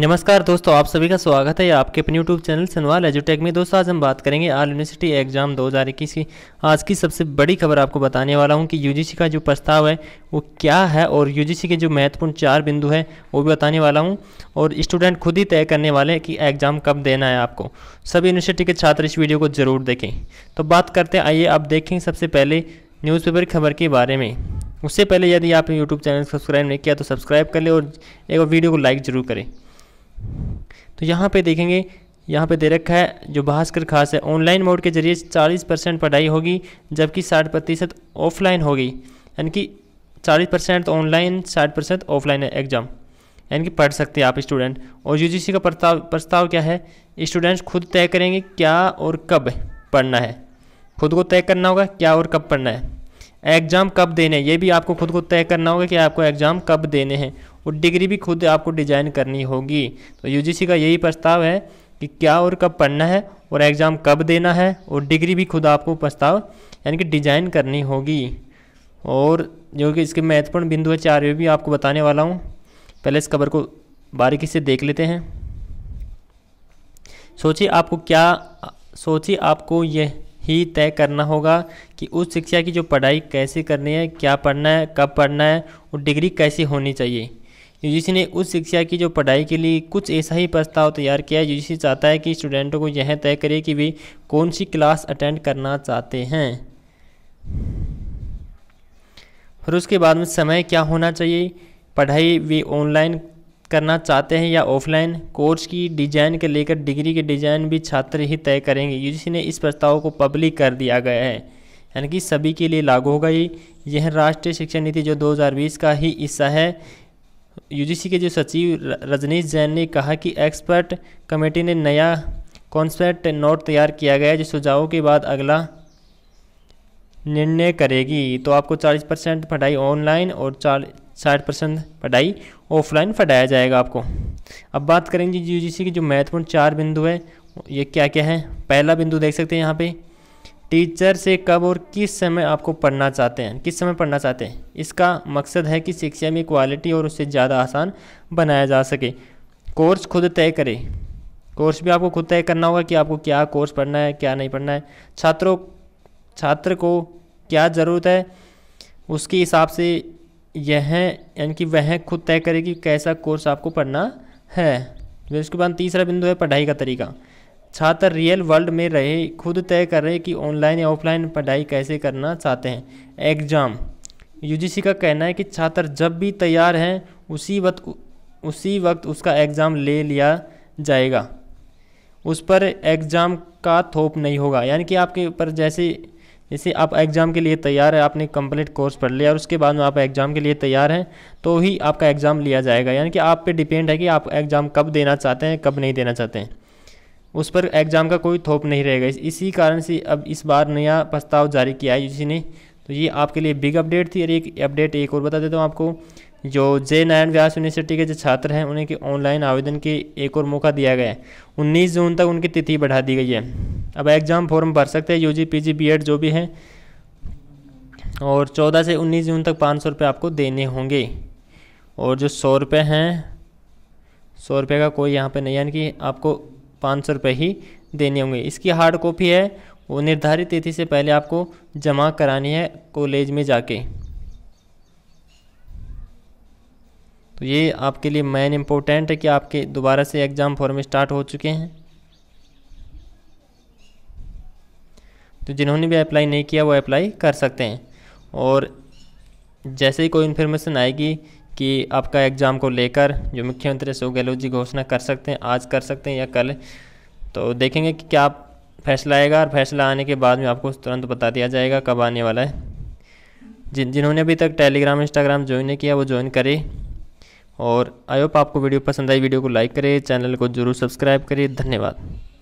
नमस्कार दोस्तों आप सभी का स्वागत है आपके अपने यूट्यूब चैनल सनवाल एजुटेक में दोस्तों आज हम बात करेंगे आल यूनिवर्सिटी एग्जाम 2021 की आज की सबसे बड़ी खबर आपको बताने वाला हूं कि यूजीसी का जो प्रस्ताव है वो क्या है और यूजीसी के जो महत्वपूर्ण चार बिंदु है वो भी बताने वाला हूँ और स्टूडेंट खुद ही तय करने वाले हैं कि एग्ज़ाम कब देना है आपको सभी यूनिवर्सिटी के छात्र इस वीडियो को ज़रूर देखें तो बात करते आइए आप देखें सबसे पहले न्यूज़पेपर खबर के बारे में उससे पहले यदि आपने यूट्यूब चैनल सब्सक्राइब नहीं किया तो सब्सक्राइब कर लें और एक वीडियो को लाइक ज़रूर करें तो यहाँ पे देखेंगे यहाँ पे दे रखा है जो भास्कर खास है ऑनलाइन मोड के जरिए 40 परसेंट पढ़ाई होगी जबकि 60 प्रतिशत ऑफलाइन होगी यानी कि 40 परसेंट ऑनलाइन 60 परसेंट ऑफलाइन है एग्ज़ाम यानी कि पढ़ सकते हैं आप स्टूडेंट और यूजीसी का प्रस्ताव प्रस्ताव क्या है स्टूडेंट्स खुद तय करेंगे क्या और कब पढ़ना है खुद को तय करना होगा क्या और कब पढ़ना है एग्ज़ाम कब देने ये भी आपको खुद को तय करना होगा कि आपको एग्ज़ाम कब देने हैं और डिग्री भी खुद आपको डिजाइन करनी होगी तो यूजीसी का यही प्रस्ताव है कि क्या और कब पढ़ना है और एग्ज़ाम कब देना है और डिग्री भी खुद आपको प्रस्ताव यानी कि डिजाइन करनी होगी और जो कि इसके महत्वपूर्ण बिंदु है चार ये भी आपको बताने वाला हूँ पहले इस खबर को बारीकी से देख लेते हैं सोचिए आपको क्या सोचिए आपको यह ही तय करना होगा कि उस शिक्षा की जो पढ़ाई कैसे करनी है क्या पढ़ना है कब पढ़ना है और डिग्री कैसी होनी चाहिए यूजीसी ने उच्च शिक्षा की जो पढ़ाई के लिए कुछ ऐसा ही प्रस्ताव तैयार किया है यूजीसी चाहता है कि स्टूडेंटों को यह तय करे कि वे कौन सी क्लास अटेंड करना चाहते हैं फिर उसके बाद में समय क्या होना चाहिए पढ़ाई वे ऑनलाइन करना चाहते हैं या ऑफलाइन कोर्स की डिजाइन के लेकर डिग्री के डिजाइन भी छात्र ही तय करेंगे यूजीसी ने इस प्रस्ताव को पब्लिक कर दिया गया है यानी कि सभी के लिए लागू होगा ये यह राष्ट्रीय शिक्षा नीति जो 2020 का ही हिस्सा है यूजीसी के जो सचिव रजनीश जैन ने कहा कि एक्सपर्ट कमेटी ने नया कॉन्सेप्ट नोट तैयार किया गया है जो सुझावों के बाद अगला निर्णय करेगी तो आपको 40 परसेंट पढ़ाई ऑनलाइन और चार साठ परसेंट पढ़ाई ऑफलाइन पढ़ाया जाएगा आपको अब बात करेंगे यू जी की जो महत्वपूर्ण चार बिंदु है ये क्या क्या है पहला बिंदु देख सकते हैं यहाँ पे टीचर से कब और किस समय आपको पढ़ना चाहते हैं किस समय पढ़ना चाहते हैं इसका मकसद है कि शिक्षा में क्वालिटी और उससे ज़्यादा आसान बनाया जा सके कोर्स खुद तय करें कोर्स भी आपको खुद तय करना होगा कि आपको क्या कोर्स पढ़ना है क्या नहीं पढ़ना है छात्रों छात्र को क्या ज़रूरत है उसके हिसाब से यह यानी कि वह खुद तय करे कि कैसा कोर्स आपको पढ़ना है फिर उसके बाद तीसरा बिंदु है पढ़ाई का तरीका छात्र रियल वर्ल्ड में रहे खुद तय करें कि ऑनलाइन या ऑफलाइन पढ़ाई कैसे करना चाहते हैं एग्ज़ाम यूजीसी का कहना है कि छात्र जब भी तैयार हैं उसी वक्त उसी वक्त उसका एग्ज़ाम ले लिया जाएगा उस पर एग्ज़ाम का थोप नहीं होगा यानी कि आपके ऊपर जैसे जैसे आप एग्ज़ाम के लिए तैयार है आपने कंप्लीट कोर्स पढ़ लिया और उसके बाद में आप एग्ज़ाम के लिए तैयार हैं तो ही आपका एग्ज़ाम लिया जाएगा यानी कि आप पे डिपेंड है कि आप एग्ज़ाम कब देना चाहते हैं कब नहीं देना चाहते हैं उस पर एग्ज़ाम का कोई थोप नहीं रहेगा इसी कारण से अब इस बार नया प्रस्ताव जारी किया है यूजीसी ने तो ये आपके लिए बिग अपडेट थी और एक अपडेट एक और बता देता हूँ आपको जो जय नारायण व्यास यूनिवर्सिटी के जो छात्र हैं उन्हें के ऑनलाइन आवेदन के एक और मौका दिया गया है उन्नीस जून तक उनकी तिथि बढ़ा दी गई है अब एग्ज़ाम फॉर्म भर सकते हैं U G P G B Ed जो भी हैं और चौदह से उन्नीस जून तक पाँच सौ रुपये आपको देने होंगे और जो सौ रुपये हैं सौ रुपये का कोई यहाँ पर नहीं यानी कि आपको पाँच सौ रुपये ही देने होंगे इसकी हार्ड कॉपी है वो निर्धारित तिथि से पहले आपको जमा करानी है कॉलेज में जाके तो ये आपके लिए मेन इम्पोर्टेंट है कि आपके दोबारा से एग्ज़ाम फॉर्म स्टार्ट हो चुके हैं तो जिन्होंने भी अप्लाई नहीं किया वो अप्लाई कर सकते हैं और जैसे ही कोई इन्फॉर्मेशन आएगी कि आपका एग्ज़ाम को लेकर जो मुख्यमंत्री अशोक गहलोत जी घोषणा कर सकते हैं आज कर सकते हैं या कल तो देखेंगे कि क्या फैसला आएगा और फैसला आने के बाद में आपको तुरंत बता दिया जाएगा कब आने वाला है जिन जिन्होंने अभी तक टेलीग्राम इंस्टाग्राम ज्वाइन नहीं किया वो ज्वाइन करें और आई होप आपको वीडियो पसंद आई वीडियो को लाइक करें चैनल को जरूर सब्सक्राइब करें धन्यवाद